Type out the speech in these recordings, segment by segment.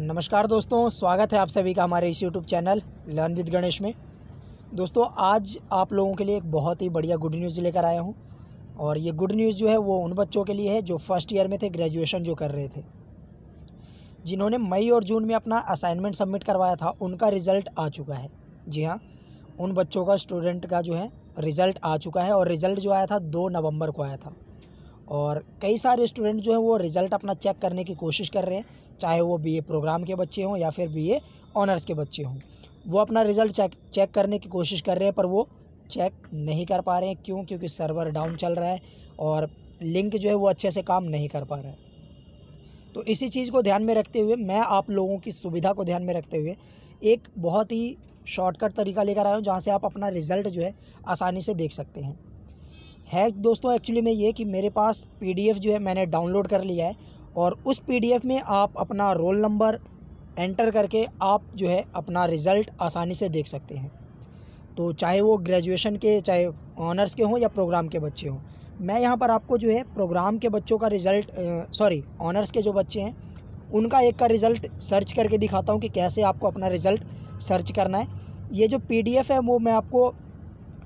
नमस्कार दोस्तों स्वागत है आप सभी का हमारे इस YouTube channel learn with Ganesh में दोस्तों आज आप लोगों के लिए एक बहुत ही बढ़िया गुड न्यूज़ लेकर आया हूँ और ये गुड न्यूज़ जो है वो उन बच्चों के लिए है जो फर्स्ट ईयर में थे ग्रेजुएशन जो कर रहे थे जिन्होंने मई और जून में अपना असाइनमेंट सबमिट करवाया था उनका रिज़ल्ट आ चुका है जी हाँ उन बच्चों का स्टूडेंट का जो है रिज़ल्ट आ चुका है और रिज़ल्ट जो आया था दो नवम्बर को आया था और कई सारे स्टूडेंट जो हैं वो रिज़ल्ट अपना चेक करने की कोशिश कर रहे हैं चाहे वो बीए प्रोग्राम के बच्चे हों या फिर बीए ऑनर्स के बच्चे हों वो अपना रिज़ल्ट चेक चेक करने की कोशिश कर रहे हैं पर वो चेक नहीं कर पा रहे हैं क्यों क्योंकि सर्वर डाउन चल रहा है और लिंक जो है वो अच्छे से काम नहीं कर पा रहा है तो इसी चीज़ को ध्यान में रखते हुए मैं आप लोगों की सुविधा को ध्यान में रखते हुए एक बहुत ही शॉर्टकट तरीका लेकर आया हूँ जहाँ से आप अपना रिज़ल्ट जो है आसानी से देख सकते हैं है दोस्तों एक्चुअली में ये कि मेरे पास पीडीएफ जो है मैंने डाउनलोड कर लिया है और उस पीडीएफ में आप अपना रोल नंबर एंटर करके आप जो है अपना रिज़ल्ट आसानी से देख सकते हैं तो चाहे वो ग्रेजुएशन के चाहे ऑनर्स के हों या प्रोग्राम के बच्चे हों मैं यहाँ पर आपको जो है प्रोग्राम के बच्चों का रिज़ल्ट सॉरी ऑनर्स के जो बच्चे हैं उनका एक का रिज़ल्ट सर्च करके दिखाता हूँ कि कैसे आपको अपना रिज़ल्ट सर्च करना है ये जो पी है वो मैं आपको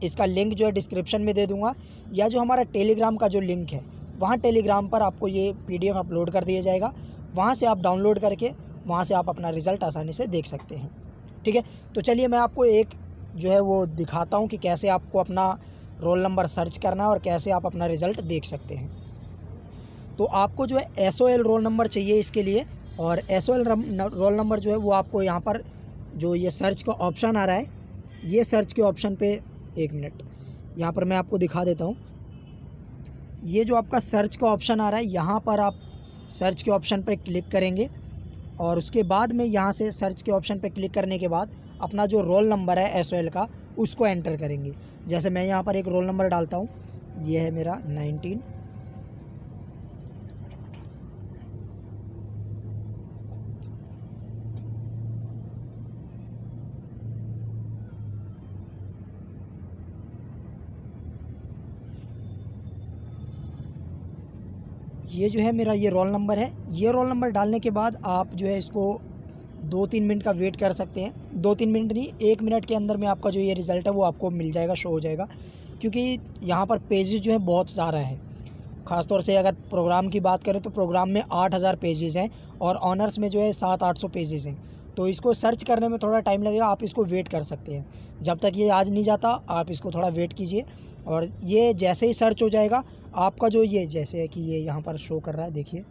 इसका लिंक जो है डिस्क्रिप्शन में दे दूँगा या जो हमारा टेलीग्राम का जो लिंक है वहाँ टेलीग्राम पर आपको ये पी अपलोड कर दिया जाएगा वहाँ से आप डाउनलोड करके वहाँ से आप अपना रिज़ल्ट आसानी से देख सकते हैं ठीक है तो चलिए मैं आपको एक जो है वो दिखाता हूँ कि कैसे आपको अपना रोल नंबर सर्च करना है और कैसे आप अपना रिज़ल्ट देख सकते हैं तो आपको जो है एस रोल नंबर चाहिए इसके लिए और एस रोल नंबर जो है वो आपको यहाँ पर जो ये सर्च का ऑप्शन आ रहा है ये सर्च के ऑप्शन पे एक मिनट यहाँ पर मैं आपको दिखा देता हूँ ये जो आपका सर्च का ऑप्शन आ रहा है यहाँ पर आप सर्च के ऑप्शन पर क्लिक करेंगे और उसके बाद में यहाँ से सर्च के ऑप्शन पर क्लिक करने के बाद अपना जो रोल नंबर है एस का उसको एंटर करेंगे जैसे मैं यहाँ पर एक रोल नंबर डालता हूँ ये है मेरा नाइनटीन ये जो है मेरा ये रोल नंबर है ये रोल नंबर डालने के बाद आप जो है इसको दो तीन मिनट का वेट कर सकते हैं दो तीन मिनट नहीं एक मिनट के अंदर में आपका जो ये रिज़ल्ट है वो आपको मिल जाएगा शो हो जाएगा क्योंकि यहाँ पर पेजेस जो है बहुत सारा है ख़ासतौर से अगर प्रोग्राम की बात करें तो प्रोग्राम में आठ हज़ार पेजेज़ हैं और ऑनर्स में जो है सात आठ सौ पेजेज़ हैं तो इसको सर्च करने में थोड़ा टाइम लगेगा आप इसको वेट कर सकते हैं जब तक ये आज नहीं जाता आप इसको थोड़ा वेट कीजिए और ये जैसे ही सर्च हो जाएगा आपका जो ये जैसे कि ये यहाँ पर शो कर रहा है देखिए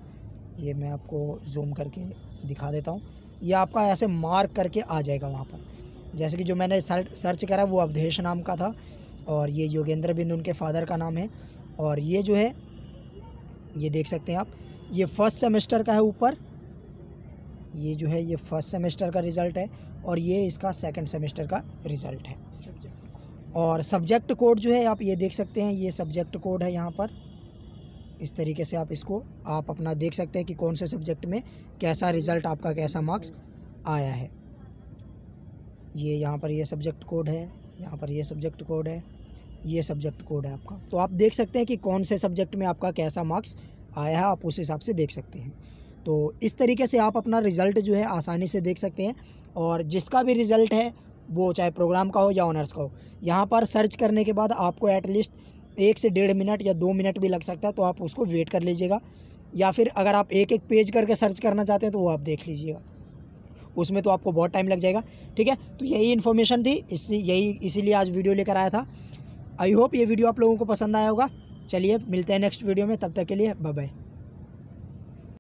ये मैं आपको जूम करके दिखा देता हूँ ये आपका ऐसे मार्क करके आ जाएगा वहाँ पर जैसे कि जो मैंने सर्च करा वो अवधेश नाम का था और ये योगेंद्र बिंद उनके फादर का नाम है और ये जो है ये देख सकते हैं आप ये फर्स्ट सेमेस्टर का है ऊपर ये जो है ये फर्स्ट सेमेस्टर का रिज़ल्ट है और ये इसका सेकंड सेमेस्टर का रिज़ल्ट है और सब्जेक्ट कोड जो है आप ये देख सकते हैं ये सब्जेक्ट कोड है यहाँ पर इस तरीके से आप इसको आप अपना देख सकते हैं कि कौन से सब्जेक्ट में कैसा रिज़ल्ट आपका कैसा मार्क्स आया है ये यहाँ पर ये सब्जेक्ट कोड है यहाँ पर ये सब्जेक्ट कोड है ये सब्जेक्ट कोड है आपका तो आप देख सकते हैं कि कौन से सब्जेक्ट में आपका कैसा मार्क्स आया है आप उस हिसाब से देख सकते हैं तो इस तरीके से आप अपना रिज़ल्ट जो है आसानी से देख सकते हैं और जिसका भी रिज़ल्ट है वो चाहे प्रोग्राम का हो या ऑनर्स का हो यहाँ पर सर्च करने के बाद आपको एटलीस्ट एक से डेढ़ मिनट या दो मिनट भी लग सकता है तो आप उसको वेट कर लीजिएगा या फिर अगर आप एक एक पेज करके सर्च करना चाहते हैं तो वो आप देख लीजिएगा उसमें तो आपको बहुत टाइम लग जाएगा ठीक है तो यही इन्फॉर्मेशन थी इसी यही इसीलिए आज वीडियो लेकर आया था आई होप ये वीडियो आप लोगों को पसंद आया होगा चलिए मिलते हैं नेक्स्ट वीडियो में तब तक के लिए बाय बाय